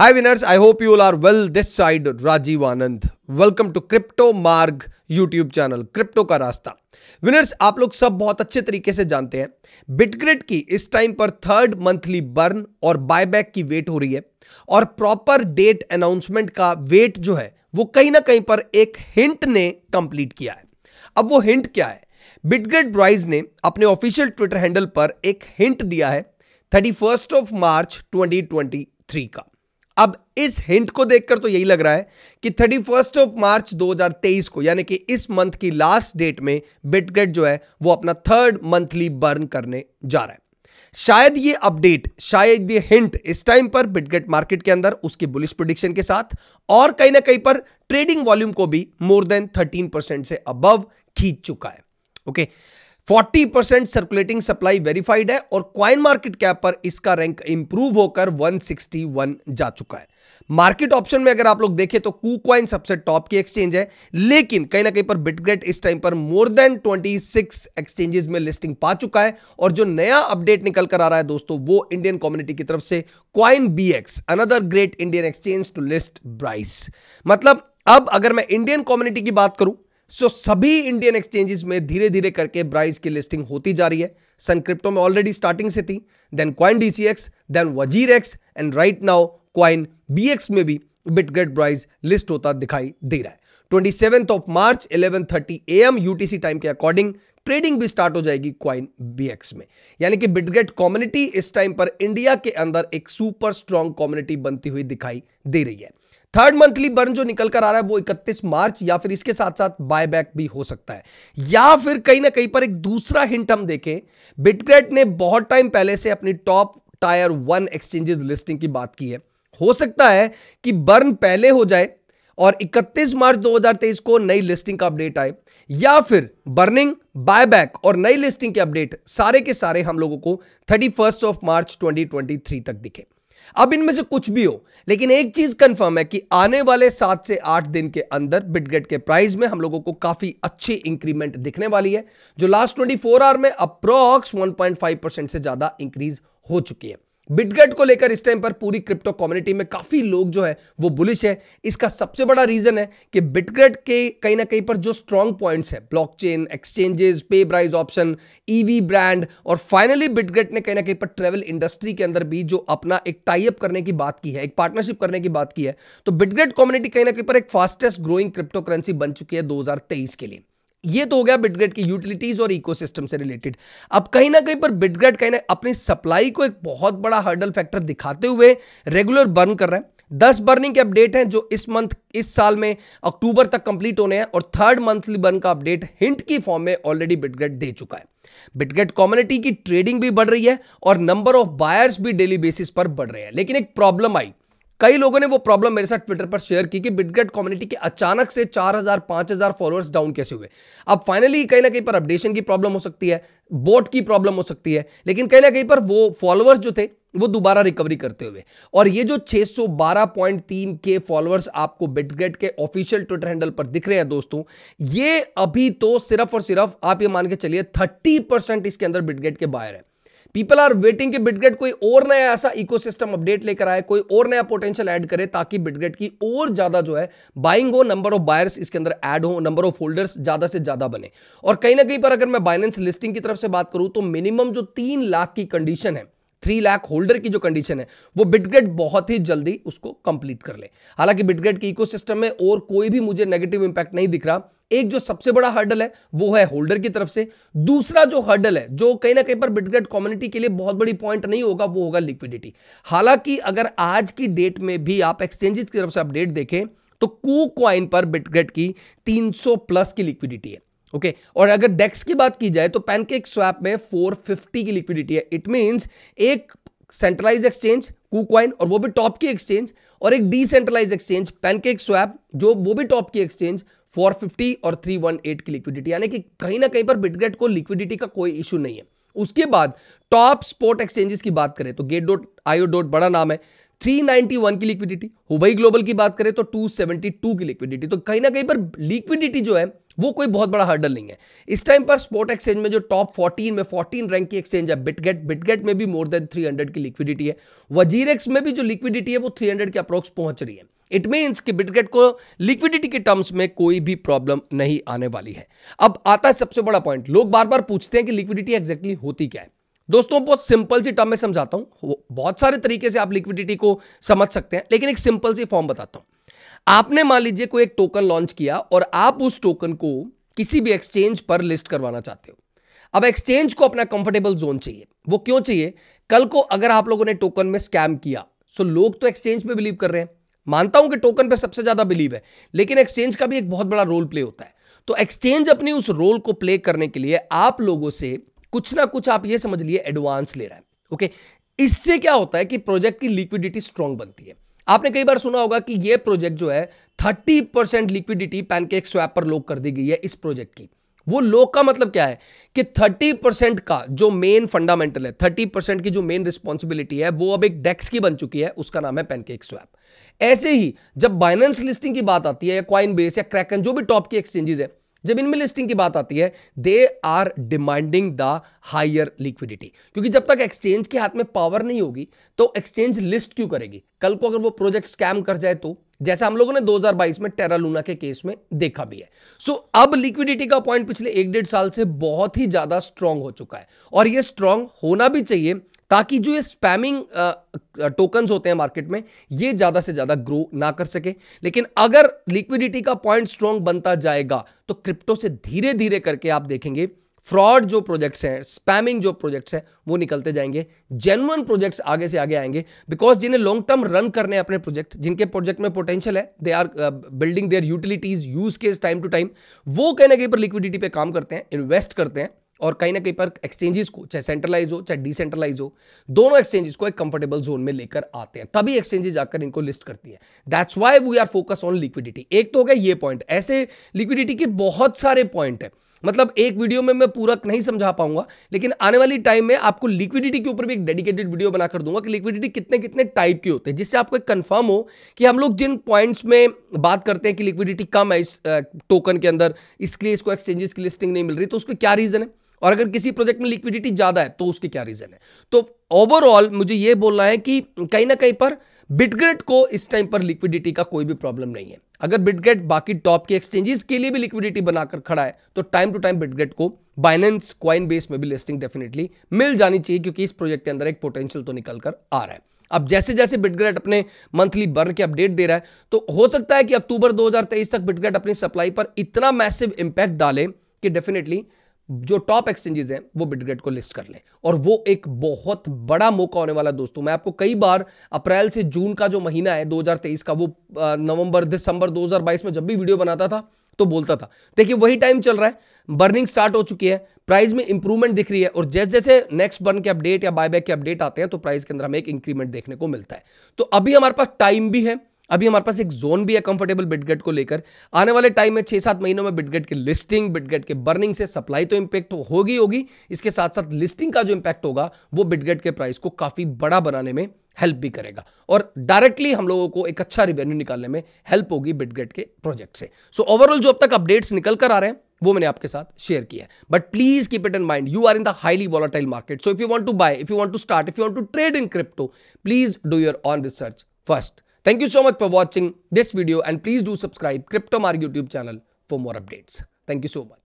Hi winners, I hope you all are well. This side Rajiv Anand. Welcome to Crypto Marg YouTube channel, Crypto का रास्ता. Winners आप लोग सब बहुत अच्छे तरीके से जानते हैं बिटग्रिड की इस टाइम पर थर्ड मंथली बर्न और बायबैक की वेट हो रही है और प्रॉपर डेट अनाउंसमेंट का वेट जो है वो कहीं ना कहीं पर एक हिंट ने कंप्लीट किया है अब वो हिंट क्या है बिटग्रिड ब्राइज ने अपने ऑफिशियल ट्विटर हैंडल पर एक हिंट दिया है थर्टी ऑफ मार्च ट्वेंटी का अब इस हिंट को देखकर तो यही लग रहा है कि थर्टी फर्स्ट ऑफ मार्च 2023 को यानी कि इस मंथ की लास्ट डेट में बिटगेट जो है वो अपना थर्ड मंथली बर्न करने जा रहा है शायद ये अपडेट शायद ये हिंट इस टाइम पर बिटगेट मार्केट के अंदर उसकी बुलिश प्रोडिक्शन के साथ और कहीं ना कहीं पर ट्रेडिंग वॉल्यूम को भी मोर देन 13 परसेंट से अबव खींच चुका है okay okay? Forty percent circulating supply verified है और क्वाइन मार्केट कैप पर इसका रैंक इंप्रूव होकर 161 जा चुका है मार्केट ऑप्शन में अगर आप लोग देखें तो कू क्वाइन सबसे टॉप की एक्सचेंज है लेकिन कहीं ना कहीं पर बिटग्रेट इस टाइम पर मोर देन 26 एक्सचेंजेस में लिस्टिंग पा चुका है और जो नया अपडेट निकल कर आ रहा है दोस्तों वो इंडियन कम्युनिटी की तरफ से coin B X another great Indian exchange to list Brise मतलब अब अगर मैं इंडियन कम्युनिटी की बात करूं सो so, सभी इंडियन एक्सचेंजेस में धीरे धीरे करके ब्राइज की लिस्टिंग होती जा रही है सन क्रिप्टो में ऑलरेडी स्टार्टिंग से थी then coin D then WazirX and right now coin B में भी बिटगेट ब्राइज लिस्ट होता दिखाई दे रहा है twenty seventh of March eleven thirty A M U C time के अकॉर्डिंग ट्रेडिंग भी स्टार्ट हो जाएगी क्वाइन बी एक्स में यानी कि बिटगेट कम्युनिटी इस टाइम पर इंडिया के अंदर एक सुपर स्ट्रांग कम्युनिटी बनती हुई दिखाई दे रही है थर्ड मंथली बर्न जो निकल कर आ रहा है वो 31 मार्च या फिर इसके साथ साथ बायबैक भी हो सकता है या फिर कहीं ना कहीं पर एक दूसरा हिंट हम देखें बिटग्रेट ने बहुत टाइम पहले से अपनी top tier one exchanges listing की बात की है हो सकता है कि बर्न पहले हो जाए और 31 मार्च 2023 को नई लिस्टिंग का अपडेट आए या फिर बर्निंग बायबैक और नई लिस्टिंग के अपडेट सारे के सारे हम लोगों को थर्टी ऑफ मार्च ट्वेंटी तक दिखे अब इनमें से कुछ भी हो लेकिन एक चीज कंफर्म है कि आने वाले सात से आठ दिन के अंदर बिटगेट के प्राइस में हम लोगों को काफी अच्छी इंक्रीमेंट दिखने वाली है जो लास्ट ट्वेंटी आवर में अप्रॉक्स 1.5 परसेंट से ज्यादा इंक्रीज हो चुकी है बिटगेट को लेकर इस टाइम पर पूरी क्रिप्टो कम्युनिटी में काफ़ी लोग जो है वो बुलिश है इसका सबसे बड़ा रीज़न है कि बिटगेट के कहीं ना कहीं पर जो स्ट्रॉन्ग पॉइंट्स है ब्लॉकचेन एक्सचेंजेस पे प्राइज ऑप्शन ईवी ब्रांड और फाइनली बिटगेट ने कहीं ना कहीं पर ट्रेवल इंडस्ट्री के अंदर भी जो अपना एक टाइप करने की बात की है एक पार्टनरशिप करने की बात की है तो बिटगेट कम्युनिटी कहीं ना कहीं पर एक फास्टेस्ट ग्रोइंग क्रिप्टो करेंसी बन चुकी है दो के लिए ये तो हो गया बिटग्रेड की यूटिलिटीज और इकोसिस्टम से रिलेटेड अब कहीं ना कहीं पर बिटग्रेड कहीं ना अपनी सप्लाई को एक बहुत बड़ा हर्डल फैक्टर दिखाते हुए रेगुलर बर्न कर रहा है दस बर्निंग के अपडेट हैं जो इस मंथ इस साल में अक्टूबर तक कंप्लीट होने हैं और थर्ड मंथली बर्न का अपडेट हिंट की फॉर्म में ऑलरेडी बिटग्रेड दे चुका है बिटग्रेड कम्युनिटी की ट्रेडिंग भी बढ़ रही है और नंबर ऑफ बायर्स भी डेली बेसिस पर बढ़ रहे हैं लेकिन एक प्रॉब्लम आई कई लोगों ने वो प्रॉब्लम मेरे साथ ट्विटर पर शेयर की कि बिटगेट कम्युनिटी के अचानक से 4000 5000 फॉलोअर्स डाउन कैसे हुए अब फाइनली कहीं ना कहीं पर अपडेशन की प्रॉब्लम हो सकती है बोट की प्रॉब्लम हो सकती है लेकिन कहीं ना कहीं पर वो फॉलोअर्स जो थे वो दोबारा रिकवरी करते हुए और ये जो 612.3 के फॉलोअर्स आपको बिटगेट के ऑफिशियल ट्विटर हैंडल पर दिख रहे हैं दोस्तों ये अभी तो सिर्फ और सिर्फ आप ये मान के चलिए 30 परसेंट इसके अंदर बिटगेट के बाहर है पीपल आर वेटिंग कि बिटगेट कोई और नया ऐसा इकोसिस्टम अपडेट लेकर आए कोई और नया पोटेंशियल ऐड करे ताकि बिटगेट की और ज्यादा जो है बाइंग हो नंबर ऑफ बायर्स इसके अंदर ऐड हो नंबर ऑफ होल्डर्स ज्यादा से ज्यादा बने और कहीं ना कहीं पर अगर मैं बाइनेंस लिस्टिंग की तरफ से बात करूं तो मिनिमम जो तीन लाख की कंडीशन है थ्री लाख होल्डर की जो कंडीशन है वो बिटग्रेड बहुत ही जल्दी उसको कंप्लीट कर ले हालांकि बिटग्रेड के इकोसिस्टम में और कोई भी मुझे नेगेटिव इंपैक्ट नहीं दिख रहा एक जो सबसे बड़ा हर्डल है वो है होल्डर की तरफ से दूसरा जो हर्डल है जो कहीं ना कहीं पर बिटग्रेड कम्युनिटी के लिए बहुत बड़ी पॉइंट नहीं होगा वो होगा लिक्विडिटी हालांकि अगर आज की डेट में भी आप एक्सचेंजेस की तरफ से अपडेट देखें तो कू क्वाइन पर बिटग्रेड की 300 प्लस की लिक्विडिटी है ओके okay. और अगर डेक्स की बात की जाए तो पैनकेक स्वैप में 450 की लिक्विडिटी है इट मींस एक सेंट्रलाइज एक्सचेंज कुकवाइन और वो भी टॉप की एक्सचेंज और एक डिसेंट्रलाइज एक्सचेंज पैनकेक स्वैप जो वो भी टॉप की एक्सचेंज 450 और 318 की लिक्विडिटी यानी कि कहीं ना कहीं पर बिटग्रेट को लिक्विडिटी का कोई इशू नहीं है उसके बाद टॉप स्पोर्ट एक्सचेंजेस की बात करें तो गेट डॉट आईओ डॉट बड़ा नाम है 391 की लिक्विडिटी हुबई ग्लोबल की बात करें तो 272 की लिक्विडिटी तो कहीं ना कहीं पर लिक्विडिटी जो है वो कोई बहुत बड़ा हर्डल नहीं है इस टाइम पर स्पॉट एक्सचेंज में जो टॉप 14 में 14 रैंक की एक्सचेंज है बिटगेट बिटगेट में भी मोर देन 300 की लिक्विडिटी है वजीरेक्स में भी जो लिक्विडिटी है वो 300 के अप्रोक्स पहुंच रही है इट मीन्स कि बिटगेट को लिक्विडिटी के टर्म्स में कोई भी प्रॉब्लम नहीं आने वाली है अब आता है सबसे बड़ा पॉइंट लोग बार बार पूछते हैं कि लिक्विडिटी exactly होती क्या है दोस्तों बहुत सिंपल सी टर्म में समझाता हूं बहुत सारे तरीके से आप लिक्विडिटी को समझ सकते हैं लेकिन एक सिंपल सी फॉर्म बताता हूं आपने मान लीजिए कोई एक टोकन लॉन्च किया और आप उस टोकन को किसी भी एक्सचेंज पर लिस्ट करवाना चाहते हो अब एक्सचेंज को अपना कंफर्टेबल जोन चाहिए वो क्यों चाहिए कल को अगर आप लोगों ने टोकन में स्कैम किया सो लोग तो एक्सचेंज पे बिलीव कर रहे हैं मानता हूं कि टोकन पे सबसे ज्यादा बिलीव है लेकिन एक्सचेंज का भी एक बहुत बड़ा रोल प्ले होता है तो एक्सचेंज अपनी उस रोल को प्ले करने के लिए आप लोगों से कुछ ना कुछ आप ये समझ लिए एडवांस ले रहा है ओके इससे क्या होता है कि प्रोजेक्ट की लिक्विडिटी स्ट्रांग बनती है आपने कई बार सुना होगा कि यह प्रोजेक्ट जो है 30 परसेंट लिक्विडिटी पैनकेक स्वैप पर लोक कर दी गई है इस प्रोजेक्ट की वो लोक का मतलब क्या है कि 30 परसेंट का जो मेन फंडामेंटल है 30 परसेंट की जो मेन रिस्पॉन्सिबिलिटी है वो अब एक डेक्स की बन चुकी है उसका नाम है पेनकेक स्वैप ऐसे ही जब बाइनेंस लिस्टिंग की बात आती है या क्वाइन बेस या क्रैकन जो भी टॉप की एक्सचेंजेस है जब इनमें लिस्टिंग की बात आती है they are demanding the higher liquidity क्योंकि जब तक एक्सचेंज के हाथ में पावर नहीं होगी तो एक्सचेंज लिस्ट क्यों करेगी कल को अगर वो प्रोजेक्ट स्कैम कर जाए तो जैसे हम लोगों ने 2022 में टेरा लूना के केस में देखा भी है सो so, अब लिक्विडिटी का पॉइंट पिछले एक डेढ़ साल से बहुत ही ज्यादा स्ट्रांग हो चुका है और यह स्ट्रांग होना भी चाहिए ताकि जो ये स्पैमिंग टोकन्स होते हैं मार्केट में ये ज़्यादा से ज़्यादा ग्रो ना कर सके लेकिन अगर लिक्विडिटी का पॉइंट स्ट्रॉन्ग बनता जाएगा तो क्रिप्टो से धीरे धीरे करके आप देखेंगे फ्रॉड जो प्रोजेक्ट्स हैं स्पैमिंग जो प्रोजेक्ट्स हैं वो निकलते जाएंगे जेनुअन प्रोजेक्ट्स आगे से आगे आएंगे बिकॉज जिन्हें लॉन्ग टर्म रन करने हैं अपने प्रोजेक्ट जिनके प्रोजेक्ट में पोटेंशियल है they are building their utilities use case time to time वो कहीं ना कहीं पर लिक्विडिटी पे काम करते हैं इन्वेस्ट करते हैं और कहीं ना कहीं पर एक्सचेंजेस को चाहे सेंट्रलाइज हो चाहे डिसेंट्रलाइज हो दोनों एक्सचेंजेस को एक कंफर्टेबल जोन में लेकर आते हैं तभी एक्सचेंजेस जाकर इनको लिस्ट करती है that's why we are focus on liquidity एक तो हो गया ये पॉइंट ऐसे लिक्विडिटी के बहुत सारे पॉइंट है मतलब एक वीडियो में मैं पूरा नहीं समझा पाऊंगा लेकिन आने वाली टाइम में आपको लिक्विडिटी के ऊपर भी एक डेडिकेटेड वीडियो बनाकर दूंगा कि लिक्विडिटी कितने कितने टाइप के होते हैं जिससे आपको एक कंफर्म हो कि हम लोग जिन पॉइंट्स में बात करते हैं कि लिक्विडिटी कम है इस टोकन के अंदर इसके लिए इसको एक्सचेंजेस की लिस्टिंग नहीं मिल रही तो उसके क्या रीज़न है और अगर किसी प्रोजेक्ट में लिक्विडिटी ज़्यादा है तो उसके क्या रीज़न है तो ओवरऑल मुझे यह बोलना है कि कहीं ना कहीं पर बिटग्रेड को इस टाइम पर लिक्विडिटी का कोई भी प्रॉब्लम नहीं है अगर बिटग्रेट बाकी टॉप के एक्सचेंजेस के लिए भी लिक्विडिटी बनाकर खड़ा है तो टाइम टू टाइम बिटग्रेट को बाइनेंस क्वाइन बेस में भी लिस्टिंग डेफिनेटली मिल जानी चाहिए क्योंकि इस प्रोजेक्ट के अंदर एक पोटेंशियल तो निकल कर आ रहा है अब जैसे जैसे बिटग्रेट अपने मंथली बर्न के अपडेट दे रहा है तो हो सकता है कि अक्टूबर 2023 तक बिटग्रेट अपनी सप्लाई पर इतना मैसिव इंपैक्ट डाले कि डेफिनेटली जो टॉप एक्सचेंजेस हैं वो बिटग्रेड को लिस्ट कर लें और वो एक बहुत बड़ा मौका होने वाला दोस्तों मैं आपको कई बार अप्रैल से जून का जो महीना है 2023 का वो नवंबर दिसंबर 2022 में जब भी वीडियो बनाता था तो बोलता था देखिए वही टाइम चल रहा है बर्निंग स्टार्ट हो चुकी है प्राइस में इंप्रूवमेंट दिख रही है और जैसे जैसे नेक्स्ट बर्न के अपडेट या बायबैक के अपडेट आते हैं तो प्राइस के अंदर हमें एक इंक्रीमेंट देखने को मिलता है तो अभी हमारे पास टाइम भी है अभी हमारे पास एक जोन भी है कंफर्टेबल बिटगेट को लेकर आने वाले टाइम में छह सात महीनों में बिटगेट की लिस्टिंग बिटगेट के बर्निंग से सप्लाई तो इंपैक्ट होगी होगी इसके साथ साथ लिस्टिंग का जो इंपैक्ट होगा वो बिटगेट के प्राइस को काफ़ी बड़ा बनाने में हेल्प भी करेगा और डायरेक्टली हम लोगों को एक अच्छा रिवेन्यू निकालने में हेल्प होगी बिटगेट के प्रोजेक्ट से सो so, ओवरऑल जो अब तक अपडेट्स निकल कर आ रहे हैं वो मैंने आपके साथ शेयर किया है but please keep it in mind you are in the highly volatile market so if you want to buy if you want to start if you want to trade in crypto please do your own research first Thank you so much for watching this video and please do subscribe CryptoMark YouTube channel for more updates. Thank you so much.